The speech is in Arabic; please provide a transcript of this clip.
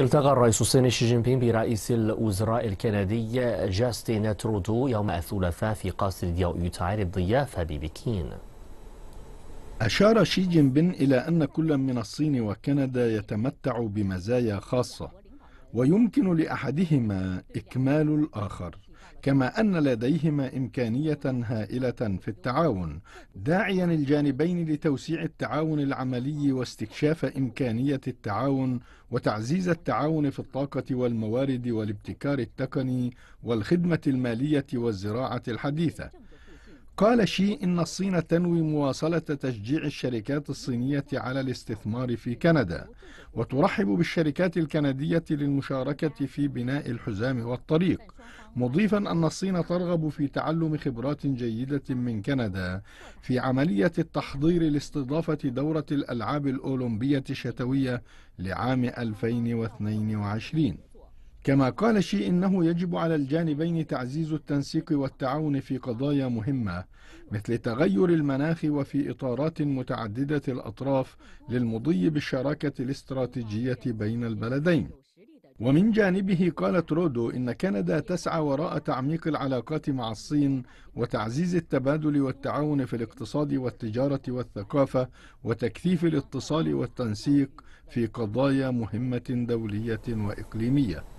التقى الرئيس الصيني شي جين بينغ برئيس الوزراء الكندي جاستين ترودو يوم الثلاثاء في قصر دياو يوتاي للضيافة ببكين أشار شي جين بين إلى أن كل من الصين وكندا يتمتع بمزايا خاصة ويمكن لاحدهما اكمال الاخر كما ان لديهما امكانيه هائله في التعاون داعيا الجانبين لتوسيع التعاون العملي واستكشاف امكانيه التعاون وتعزيز التعاون في الطاقه والموارد والابتكار التقني والخدمه الماليه والزراعه الحديثه قال شي إن الصين تنوي مواصلة تشجيع الشركات الصينية على الاستثمار في كندا وترحب بالشركات الكندية للمشاركة في بناء الحزام والطريق مضيفا أن الصين ترغب في تعلم خبرات جيدة من كندا في عملية التحضير لاستضافة دورة الألعاب الأولمبية الشتوية لعام 2022 كما قال شي إنه يجب على الجانبين تعزيز التنسيق والتعاون في قضايا مهمة مثل تغير المناخ وفي إطارات متعددة الأطراف للمضي بالشراكة الاستراتيجية بين البلدين ومن جانبه قال ترودو إن كندا تسعى وراء تعميق العلاقات مع الصين وتعزيز التبادل والتعاون في الاقتصاد والتجارة والثقافة وتكثيف الاتصال والتنسيق في قضايا مهمة دولية وإقليمية